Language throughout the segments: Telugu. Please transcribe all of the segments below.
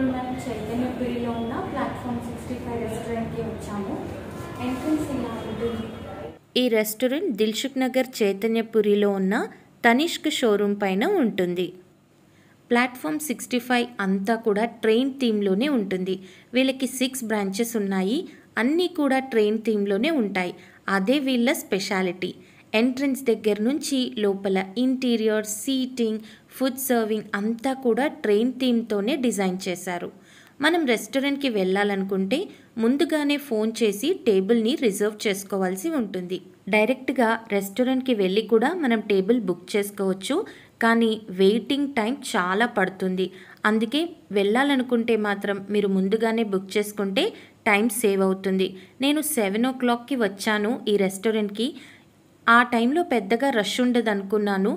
ఇప్పుడు మనం చైతన్యపురిలో ఉన్న ప్లాట్ఫామ్ సిక్స్టీ ఫైవ్ రెస్టారెంట్కి వచ్చాము ఎంట్రన్స్ ఇలా ఉంటుంది ఈ రెస్టారెంట్ దిల్సుఖ్ నగర్ చైతన్యపురిలో ఉన్న తనిష్క్ షోరూమ్ పైన ఉంటుంది ప్లాట్ఫామ్ సిక్స్టీ ఫైవ్ అంతా కూడా ట్రైన్ థీమ్లోనే ఉంటుంది వీళ్ళకి సిక్స్ బ్రాంచెస్ ఉన్నాయి అన్నీ కూడా ట్రైన్ థీమ్లోనే ఉంటాయి అదే వీళ్ళ స్పెషాలిటీ ఎంట్రన్స్ దగ్గర నుంచి లోపల ఇంటీరియర్ సీటింగ్ ఫుడ్ సర్వింగ్ అంతా కూడా ట్రైన్ థీమ్తోనే డిజైన్ చేశారు మనం రెస్టారెంట్కి వెళ్ళాలనుకుంటే ముందుగానే ఫోన్ చేసి టేబుల్ని రిజర్వ్ చేసుకోవాల్సి ఉంటుంది డైరెక్ట్గా రెస్టారెంట్కి వెళ్ళి కూడా మనం టేబుల్ బుక్ చేసుకోవచ్చు కానీ వెయిటింగ్ టైం చాలా పడుతుంది అందుకే వెళ్ళాలనుకుంటే మాత్రం మీరు ముందుగానే బుక్ చేసుకుంటే టైం సేవ్ అవుతుంది నేను సెవెన్ ఓ క్లాక్కి వచ్చాను ఈ రెస్టారెంట్కి ఆ టైంలో పెద్దగా రష్ ఉండదు అనుకున్నాను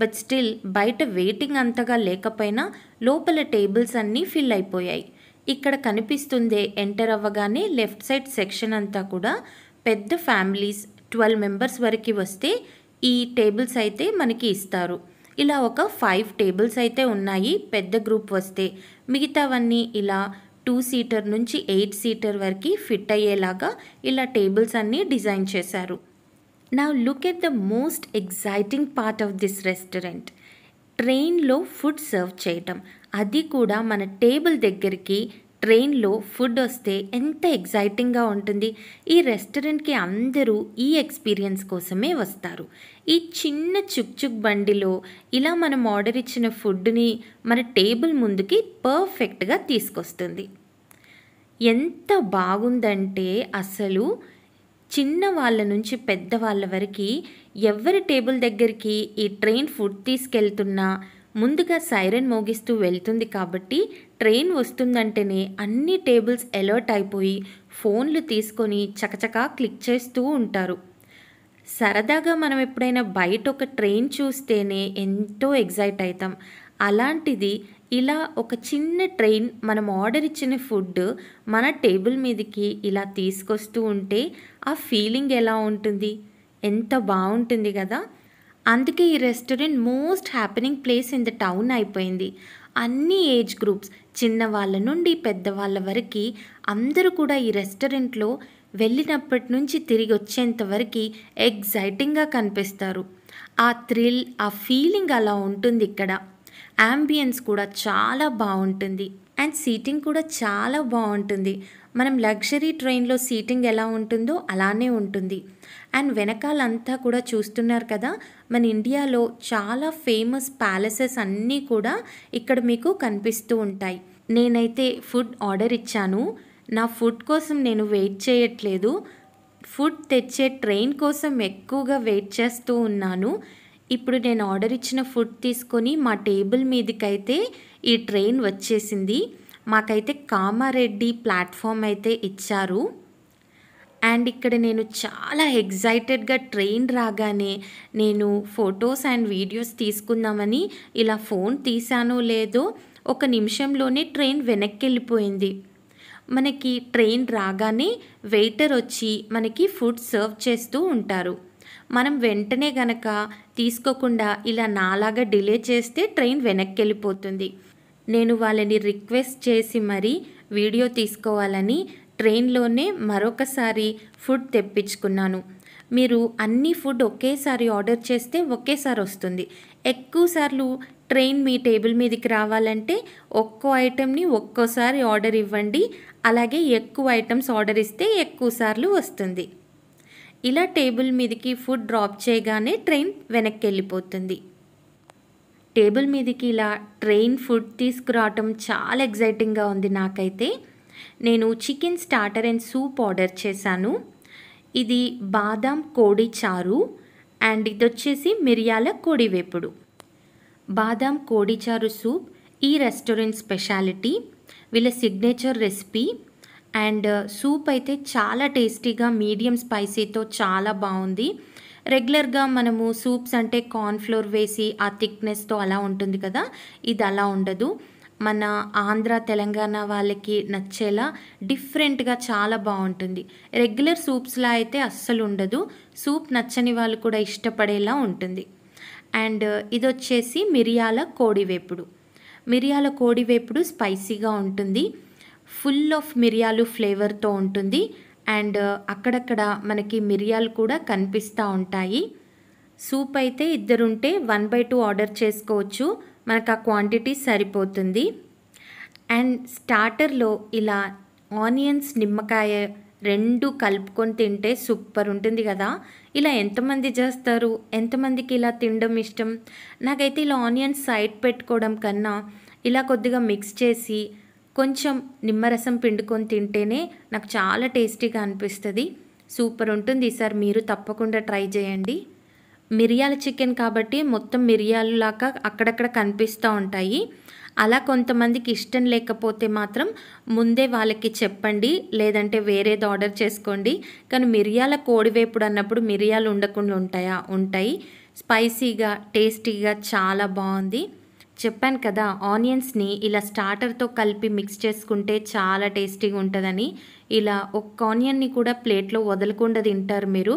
బట్ స్టిల్ బయట వెయిటింగ్ అంతగా లేకపోయినా లోపల టేబుల్స్ అన్నీ ఫిల్ అయిపోయాయి ఇక్కడ కనిపిస్తుందే ఎంటర్ అవ్వగానే లెఫ్ట్ సైడ్ సెక్షన్ అంతా కూడా పెద్ద ఫ్యామిలీస్ ట్వెల్వ్ మెంబర్స్ వరకు వస్తే ఈ టేబుల్స్ అయితే మనకి ఇస్తారు ఇలా ఒక ఫైవ్ టేబుల్స్ అయితే ఉన్నాయి పెద్ద గ్రూప్ వస్తే మిగతావన్నీ ఇలా టూ సీటర్ నుంచి ఎయిట్ సీటర్ వరకు ఫిట్ అయ్యేలాగా ఇలా టేబుల్స్ అన్నీ డిజైన్ చేశారు నా look at the most exciting part of this restaurant ట్రైన్లో ఫుడ్ సర్వ్ చేయటం అది కూడా మన టేబుల్ దగ్గరికి ట్రైన్లో ఫుడ్ వస్తే ఎంత ఎగ్జైటింగ్గా ఉంటుంది ఈ రెస్టారెంట్కి అందరూ ఈ ఎక్స్పీరియన్స్ కోసమే వస్తారు ఈ చిన్న చుక్ చుక్ బండిలో ఇలా మనం ఆర్డర్ ఇచ్చిన ఫుడ్ని మన టేబుల్ ముందుకి పర్ఫెక్ట్గా తీసుకొస్తుంది ఎంత బాగుందంటే అసలు చిన్న వాళ్ళ నుంచి పెద్దవాళ్ళ వరకు ఎవరి టేబుల్ దగ్గరికి ఈ ట్రైన్ ఫుడ్ తీసుకెళ్తున్నా ముందుగా సైరన్ మోగిస్తూ వెళ్తుంది కాబట్టి ట్రైన్ వస్తుందంటేనే అన్ని టేబుల్స్ అలర్ట్ అయిపోయి ఫోన్లు తీసుకొని చకచకా క్లిక్ చేస్తూ ఉంటారు సరదాగా మనం ఎప్పుడైనా బయట ఒక ట్రైన్ చూస్తేనే ఎంతో ఎగ్జైట్ అవుతాం అలాంటిది ఇలా ఒక చిన్న ట్రైన్ మనం ఆర్డర్ ఇచ్చిన ఫుడ్ మన టేబుల్ మీదకి ఇలా తీసుకొస్తూ ఉంటే ఆ ఫీలింగ్ ఎలా ఉంటుంది ఎంత బాగుంటుంది కదా అందుకే ఈ restaurant most happening place in the town అయిపోయింది అన్ని ఏజ్ గ్రూప్స్ చిన్నవాళ్ళ నుండి పెద్దవాళ్ళ వరకు అందరూ కూడా ఈ రెస్టారెంట్లో వెళ్ళినప్పటి నుంచి తిరిగి వచ్చేంత వరకు ఎగ్జైటింగ్గా కనిపిస్తారు ఆ థ్రిల్ ఆ ఫీలింగ్ అలా ఉంటుంది ఇక్కడ యాంబియన్స్ కూడా చాలా బాగుంటుంది అండ్ సీటింగ్ కూడా చాలా బాగుంటుంది మనం లగ్జరీ ట్రైన్లో సీటింగ్ ఎలా ఉంటుందో అలానే ఉంటుంది అండ్ వెనకాలంతా కూడా చూస్తున్నారు కదా మన ఇండియాలో చాలా ఫేమస్ ప్యాలెసెస్ అన్నీ కూడా ఇక్కడ మీకు కనిపిస్తూ ఉంటాయి నేనైతే ఫుడ్ ఆర్డర్ ఇచ్చాను నా ఫుడ్ కోసం నేను వెయిట్ చేయట్లేదు ఫుడ్ తెచ్చే ట్రైన్ కోసం ఎక్కువగా వెయిట్ చేస్తూ ఉన్నాను ఇప్పుడు నేను ఆర్డర్ ఇచ్చిన ఫుడ్ తీసుకొని మా టేబుల్ మీదకైతే ఈ ట్రైన్ వచ్చేసింది మాకైతే కామారెడ్డి ప్లాట్ఫామ్ అయితే ఇచ్చారు అండ్ ఇక్కడ నేను చాలా ఎగ్జైటెడ్గా ట్రైన్ రాగానే నేను ఫొటోస్ అండ్ వీడియోస్ తీసుకుందామని ఇలా ఫోన్ తీసానో లేదో ఒక నిమిషంలోనే ట్రైన్ వెనక్కి వెళ్ళిపోయింది మనకి ట్రైన్ రాగానే వెయిటర్ వచ్చి మనకి ఫుడ్ సర్వ్ చేస్తూ ఉంటారు మనం వెంటనే గనక తీసుకోకుండా ఇలా నాలాగా డిలే చేస్తే ట్రైన్ వెనక్కి వెళ్ళిపోతుంది నేను వాళ్ళని రిక్వెస్ట్ చేసి మరీ వీడియో తీసుకోవాలని ట్రైన్లోనే మరొకసారి ఫుడ్ తెప్పించుకున్నాను మీరు అన్ని ఫుడ్ ఒకేసారి ఆర్డర్ చేస్తే ఒకేసారి వస్తుంది ఎక్కువసార్లు ట్రైన్ మీ టేబుల్ మీదకి రావాలంటే ఒక్కో ఐటెంని ఒక్కోసారి ఆర్డర్ ఇవ్వండి అలాగే ఎక్కువ ఐటమ్స్ ఆర్డర్ ఇస్తే ఎక్కువసార్లు వస్తుంది ఇలా టేబుల్ మీదకి ఫుడ్ డ్రాప్ చేయగానే ట్రైన్ వెనక్కి వెళ్ళిపోతుంది టేబుల్ మీదకి ఇలా ట్రైన్ ఫుడ్ తీసుకురావటం చాలా ఎగ్జైటింగ్గా ఉంది నాకైతే నేను chicken starter and soup order చేశాను ఇది బాదాం కోడి చారు అండ్ ఇది వచ్చేసి మిరియాల కోడివేపుడు బాదాం కోడి చారు సూప్ ఈ రెస్టారెంట్ స్పెషాలిటీ వీళ్ళ సిగ్నేచర్ రెసిపీ అండ్ సూప్ అయితే చాలా టేస్టీగా మీడియం స్పైసీతో చాలా బాగుంది రెగ్యులర్గా మనము సూప్స్ అంటే కార్న్ఫ్లోర్ వేసి ఆ థిక్నెస్తో అలా ఉంటుంది కదా ఇది అలా ఉండదు మన ఆంధ్ర తెలంగాణ వాళ్ళకి నచ్చేలా డిఫరెంట్గా చాలా బాగుంటుంది రెగ్యులర్ సూప్స్లా అయితే అస్సలు ఉండదు సూప్ నచ్చని వాళ్ళు కూడా ఇష్టపడేలా ఉంటుంది అండ్ ఇది వచ్చేసి మిరియాల కోడివేపుడు మిరియాల కోడివేపుడు స్పైసీగా ఉంటుంది ఫుల్ ఆఫ్ మిరియాలు ఫ్లేవర్తో ఉంటుంది అండ్ uh, అక్కడక్కడ మనకి మిరియాలు కూడా కనిపిస్తూ ఉంటాయి సూప్ అయితే ఇద్దరుంటే వన్ బై టూ ఆర్డర్ చేసుకోవచ్చు మనకు ఆ క్వాంటిటీ సరిపోతుంది అండ్ స్టార్టర్లో ఇలా ఆనియన్స్ నిమ్మకాయ రెండు కలుపుకొని తింటే సూపర్ ఉంటుంది కదా ఇలా ఎంతమంది చేస్తారు ఎంతమందికి ఇలా తినడం ఇష్టం నాకైతే ఇలా ఆనియన్స్ సైడ్ పెట్టుకోవడం కన్నా ఇలా కొద్దిగా మిక్స్ చేసి కొంచెం నిమ్మరసం పిండుకొని తింటేనే నాకు చాలా టేస్టీగా అనిపిస్తుంది సూపర్ ఉంటుంది ఈసారి మీరు తప్పకుండా ట్రై చేయండి మిరియాల చికెన్ కాబట్టి మొత్తం మిరియాలు లాగా అక్కడక్కడ కనిపిస్తూ ఉంటాయి అలా కొంతమందికి ఇష్టం లేకపోతే మాత్రం ముందే వాళ్ళకి చెప్పండి లేదంటే వేరేది ఆర్డర్ చేసుకోండి కానీ మిరియాల కోడివేపుడు అన్నప్పుడు మిరియాలు ఉండకుండా ఉంటాయా ఉంటాయి స్పైసీగా టేస్టీగా చాలా బాగుంది చెప్పాను కదా ఆనియన్స్ని ఇలా స్టార్టర్తో కలిపి మిక్స్ చేసుకుంటే చాలా టేస్టీగా ఉంటుందని ఇలా ఒక్క ఆనియన్ని కూడా ప్లేట్లో వదలకుండా తింటారు మీరు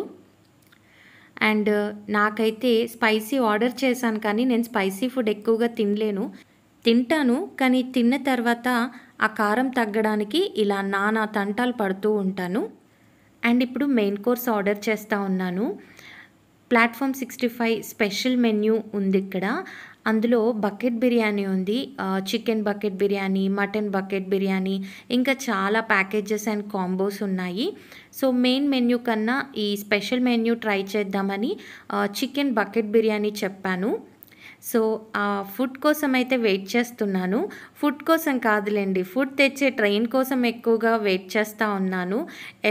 అండ్ నాకైతే స్పైసీ ఆర్డర్ చేశాను కానీ నేను స్పైసీ ఫుడ్ ఎక్కువగా తినలేను తింటాను కానీ తిన్న తర్వాత ఆ కారం తగ్గడానికి ఇలా నానా తంటాలు పడుతూ ఉంటాను అండ్ ఇప్పుడు మెయిన్ కోర్స్ ఆర్డర్ చేస్తూ ఉన్నాను platform sixty five special menu ఉంది ఇక్కడ అందులో బకెట్ బిర్యానీ ఉంది chicken bucket biryani mutton bucket biryani ఇంకా చాలా ప్యాకేజెస్ అండ్ కాంబోస్ ఉన్నాయి సో మెయిన్ మెన్యూ కన్నా ఈ స్పెషల్ మెన్యూ ట్రై చేద్దామని చికెన్ బకెట్ బిర్యానీ చెప్పాను సో ఆ ఫుడ్ కోసం అయితే వెయిట్ చేస్తున్నాను ఫుడ్ కోసం కాదులేండి ఫుడ్ తెచ్చే ట్రైన్ కోసం ఎక్కువగా వెయిట్ చేస్తూ ఉన్నాను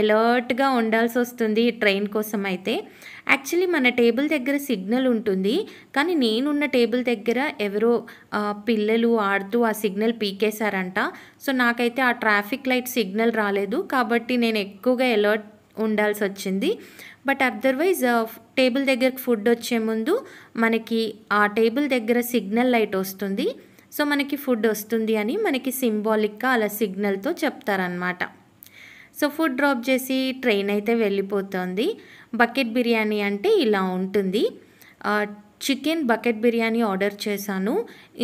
అలర్ట్గా ఉండాల్సి వస్తుంది ట్రైన్ కోసం అయితే యాక్చువల్లీ మన టేబుల్ దగ్గర సిగ్నల్ ఉంటుంది కానీ నేనున్న టేబుల్ దగ్గర ఎవరో పిల్లలు ఆడుతూ ఆ సిగ్నల్ పీకేశారంట సో నాకైతే ఆ ట్రాఫిక్ లైట్ సిగ్నల్ రాలేదు కాబట్టి నేను ఎక్కువగా ఎలర్ట్ ఉండాల్సి వచ్చింది బట్ అదర్వైజ్ టేబుల్ దగ్గరకు ఫుడ్ వచ్చే ముందు మనకి ఆ టేబుల్ దగ్గర సిగ్నల్ లైట్ వస్తుంది సో మనకి ఫుడ్ వస్తుంది అని మనకి సింబాలిక్గా అలా సిగ్నల్తో చెప్తారనమాట సో ఫుడ్ డ్రాప్ చేసి ట్రైన్ అయితే వెళ్ళిపోతుంది బకెట్ బిర్యానీ అంటే ఇలా ఉంటుంది చికెన్ బకెట్ బిర్యానీ ఆర్డర్ చేశాను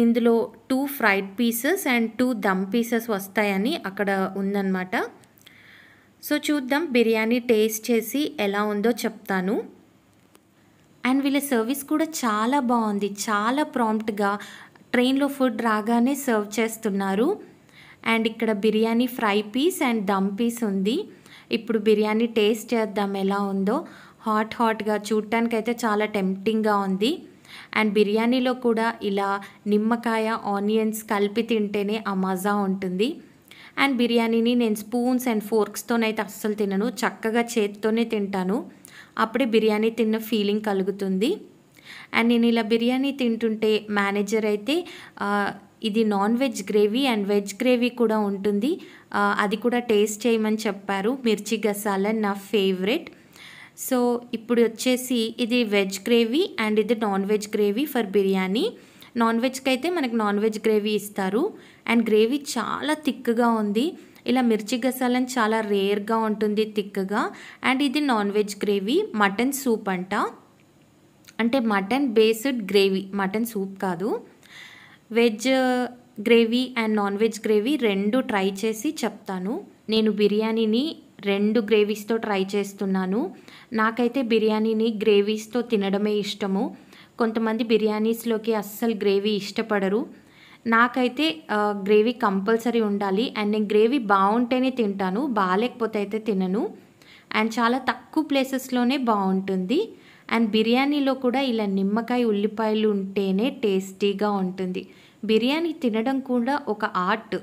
ఇందులో two fried pieces and two dum pieces వస్తాయని అక్కడ ఉందన్నమాట సో చూద్దాం బిర్యానీ టేస్ట్ చేసి ఎలా ఉందో చెప్తాను అండ్ వీళ్ళ సర్వీస్ కూడా చాలా బాగుంది చాలా ప్రాంప్ట్గా ట్రైన్లో ఫుడ్ రాగానే సర్వ్ చేస్తున్నారు అండ్ ఇక్కడ biryani fry piece and dum piece ఉంది ఇప్పుడు బిర్యానీ టేస్ట్ చేద్దాం ఎలా ఉందో హాట్ హాట్గా చూడటానికైతే చాలా టెంప్టింగ్గా ఉంది అండ్ బిర్యానీలో కూడా ఇలా నిమ్మకాయ ఆనియన్స్ కలిపి తింటేనే ఆ మజా ఉంటుంది అండ్ బిర్యానీని నేను స్పూన్స్ అండ్ ఫోర్క్స్తోనైతే అస్సలు తినను చక్కగా చేత్తోనే తింటాను అప్పుడే బిర్యానీ తిన్న ఫీలింగ్ కలుగుతుంది అండ్ నేను ఇలా బిర్యానీ తింటుంటే మేనేజర్ అయితే ఇది non veg gravy and veg gravy కూడా ఉంటుంది అది కూడా టేస్ట్ చేయమని చెప్పారు మిర్చి గసాల నా ఫేవరెట్ సో ఇప్పుడు వచ్చేసి ఇది వెజ్ గ్రేవీ అండ్ ఇది non veg gravy for biryani non వెజ్కి అయితే మనకు నాన్ వెజ్ గ్రేవీ ఇస్తారు అండ్ గ్రేవీ చాలా థిక్గా ఉంది ఇలా మిర్చి గసాలని చాలా రేర్గా ఉంటుంది థిక్గా అండ్ ఇది non veg gravy mutton soup అంట అంటే mutton based gravy mutton soup కాదు veg gravy and non veg gravy రెండు ట్రై చేసి చెప్తాను నేను బిర్యానీని రెండు గ్రేవీస్తో ట్రై చేస్తున్నాను నాకైతే బిర్యానీని గ్రేవీస్తో తినడమే ఇష్టము కొంతమంది బిర్యానీస్లోకి అస్సలు గ్రేవీ ఇష్టపడరు నాకైతే గ్రేవీ కంపల్సరీ ఉండాలి అండ్ నేను గ్రేవీ బాగుంటేనే తింటాను బాగాలేకపోతే అయితే తినను అండ్ చాలా తక్కువ ప్లేసెస్లోనే బాగుంటుంది అండ్ బిర్యానీలో కూడా ఇలా నిమ్మకాయ ఉల్లిపాయలు ఉంటేనే టేస్టీగా ఉంటుంది బిర్యానీ తినడం కూడా ఒక ఆర్ట్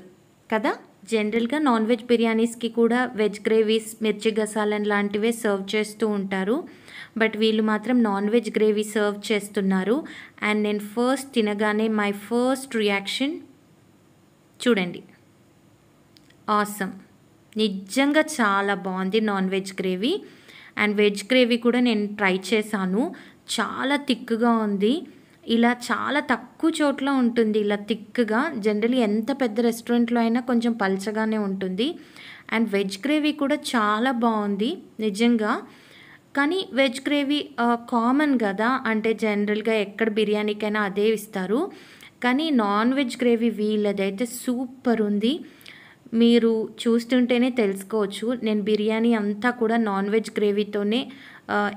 కదా జనరల్గా నాన్ వెజ్ బిర్యానీస్కి కూడా వెజ్ గ్రేవీస్ మిర్చి గసాలన్ లాంటివే సర్వ్ చేస్తూ ఉంటారు బట్ వీళ్ళు మాత్రం నాన్ వెజ్ గ్రేవీ సర్వ్ చేస్తున్నారు అండ్ నేను ఫస్ట్ తినగానే మై ఫస్ట్ రియాక్షన్ చూడండి ఆసమ్ నిజంగా చాలా బాగుంది non veg gravy and veg gravy కూడా నేను ట్రై చేశాను చాలా థిక్గా ఉంది ఇలా చాలా తక్కువ చోట్ల ఉంటుంది ఇలా థిక్గా జనరలీ ఎంత పెద్ద రెస్టారెంట్లో అయినా కొంచెం పల్చగానే ఉంటుంది అండ్ వెజ్ గ్రేవీ కూడా చాలా బాగుంది నిజంగా కానీ వెజ్ గ్రేవీ కామన్ కదా అంటే జనరల్గా ఎక్కడ బిర్యానీకైనా అదే ఇస్తారు కానీ నాన్ వెజ్ గ్రేవీ వీళ్ళదైతే సూపర్ ఉంది మీరు చూస్తుంటేనే తెలుసుకోవచ్చు నేను బిర్యానీ అంతా కూడా నాన్ వెజ్ గ్రేవీతోనే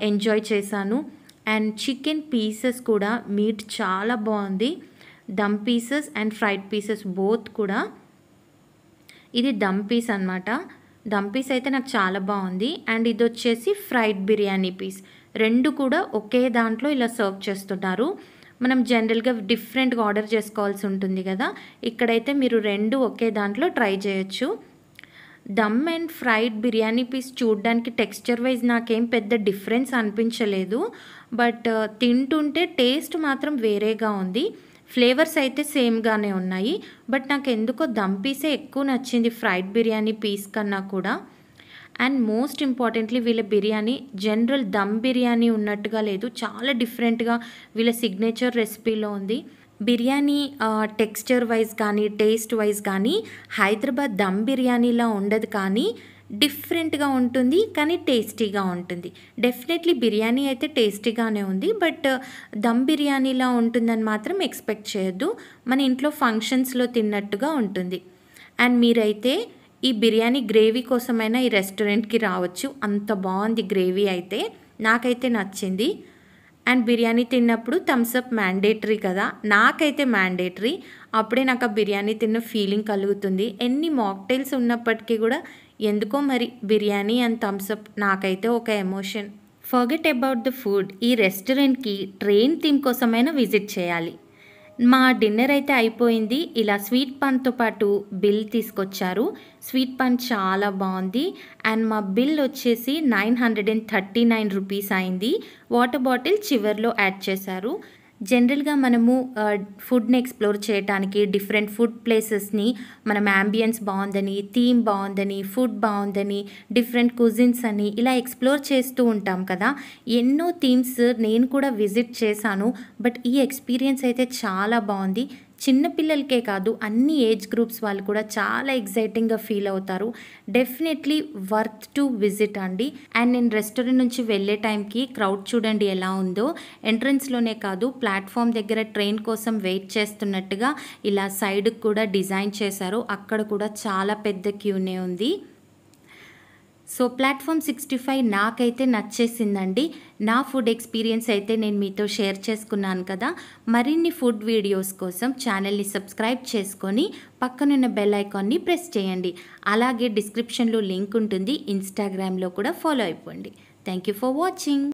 ఎంజాయ్ చేశాను అండ్ చికెన్ పీసెస్ కూడా మీట్ చాలా బాగుంది dum pieces and fried pieces both కూడా ఇది దమ్ పీస్ అనమాట దమ్ పీస్ అయితే నాకు చాలా బాగుంది అండ్ ఇది వచ్చేసి ఫ్రైడ్ బిర్యానీ పీస్ రెండు కూడా ఒకే దాంట్లో ఇలా సర్వ్ చేస్తున్నారు మనం జనరల్గా డిఫరెంట్గా ఆర్డర్ చేసుకోవాల్సి ఉంటుంది కదా ఇక్కడైతే మీరు రెండు ఒకే దాంట్లో ట్రై చేయొచ్చు dum and fried biryani piece చూడడానికి టెక్స్చర్ వైజ్ నాకేం పెద్ద డిఫరెన్స్ అనిపించలేదు బట్ తింటుంటే టేస్ట్ మాత్రం వేరేగా ఉంది ఫ్లేవర్స్ అయితే సేమ్గానే ఉన్నాయి బట్ నాకు ఎందుకో దమ్ పీసే ఎక్కువ నచ్చింది ఫ్రైడ్ బిర్యానీ పీస్ కన్నా కూడా అండ్ మోస్ట్ ఇంపార్టెంట్లీ వీళ్ళ బిర్యానీ జనరల్ దమ్ బిర్యానీ ఉన్నట్టుగా లేదు చాలా డిఫరెంట్గా వీళ్ళ సిగ్నేచర్ రెసిపీలో ఉంది బిర్యానీ టెక్స్చర్ వైజ్ కానీ టేస్ట్ వైజ్ కానీ హైదరాబాద్ దమ్ బిర్యానీలా ఉండదు కానీ డిఫరెంట్గా ఉంటుంది కానీ టేస్టీగా ఉంటుంది డెఫినెట్లీ బిర్యానీ అయితే టేస్టీగానే ఉంది బట్ దమ్ బిర్యానీలా ఉంటుందని మాత్రం ఎక్స్పెక్ట్ చేయొద్దు మన ఇంట్లో ఫంక్షన్స్లో తిన్నట్టుగా ఉంటుంది అండ్ మీరైతే ఈ బిర్యానీ గ్రేవీ కోసమైనా ఈ రెస్టారెంట్కి రావచ్చు అంత బాగుంది గ్రేవీ అయితే నాకైతే నచ్చింది అండ్ బిర్యానీ తిన్నప్పుడు థమ్స్అప్ మ్యాండేటరీ కదా నాకైతే మ్యాండేటరీ అప్పుడే నాకు ఆ బిర్యానీ తిన్న ఫీలింగ్ కలుగుతుంది ఎన్ని మాక్టైల్స్ ఉన్నప్పటికీ కూడా ఎందుకో మరి బిర్యానీ అండ్ థమ్స్అప్ నాకైతే ఒక emotion forget about the food ఈ రెస్టారెంట్కి ట్రైన్ థీమ్ కోసమైనా విజిట్ చేయాలి మా డిన్నర్ అయితే అయిపోయింది ఇలా స్వీట్ పన్తో పాటు బిల్ తీసుకొచ్చారు స్వీట్ పన్ చాలా బాగుంది అండ్ మా బిల్ వచ్చేసి nine hundred and thirty nine rupees అయింది వాటర్ బాటిల్ చివరిలో యాడ్ చేశారు జనరల్గా మనము ఫుడ్ని ఎక్స్ప్లోర్ చేయడానికి డిఫరెంట్ ఫుడ్ ప్లేసెస్ని మనం యాంబియన్స్ బాగుందని థీమ్ బాగుందని ఫుడ్ బాగుందని డిఫరెంట్ కుజిన్స్ అని ఇలా ఎక్స్ప్లోర్ చేస్తూ ఉంటాం కదా ఎన్నో థీమ్స్ నేను కూడా విజిట్ చేశాను బట్ ఈ ఎక్స్పీరియన్స్ అయితే చాలా బాగుంది చిన్నపిల్లలకే కాదు అన్ని ఏజ్ గ్రూప్స్ వాళ్ళు కూడా చాలా ఎగ్జైటింగ్గా ఫీల్ అవుతారు డెఫినెట్లీ వర్త్ టు విజిట్ అండి అండ్ నేను రెస్టారెంట్ నుంచి వెళ్ళే టైంకి క్రౌడ్ చూడండి ఎలా ఉందో ఎంట్రన్స్లోనే కాదు ప్లాట్ఫామ్ దగ్గర ట్రైన్ కోసం వెయిట్ చేస్తున్నట్టుగా ఇలా సైడ్కి కూడా డిజైన్ చేశారు అక్కడ కూడా చాలా పెద్ద క్యూనే ఉంది సో ప్లాట్ఫామ్ సిక్స్టీ ఫైవ్ నాకైతే నచ్చేసిందండి నా ఫుడ్ ఎక్స్పీరియన్స్ అయితే నేను మీతో షేర్ చేసుకున్నాను కదా మరిన్ని ఫుడ్ వీడియోస్ కోసం ఛానల్ని సబ్స్క్రైబ్ చేసుకొని పక్కనున్న బెల్ ఐకాన్ని ప్రెస్ చేయండి అలాగే డిస్క్రిప్షన్లో లింక్ ఉంటుంది ఇన్స్టాగ్రామ్లో కూడా ఫాలో అయిపోండి థ్యాంక్ యూ ఫర్ వాచింగ్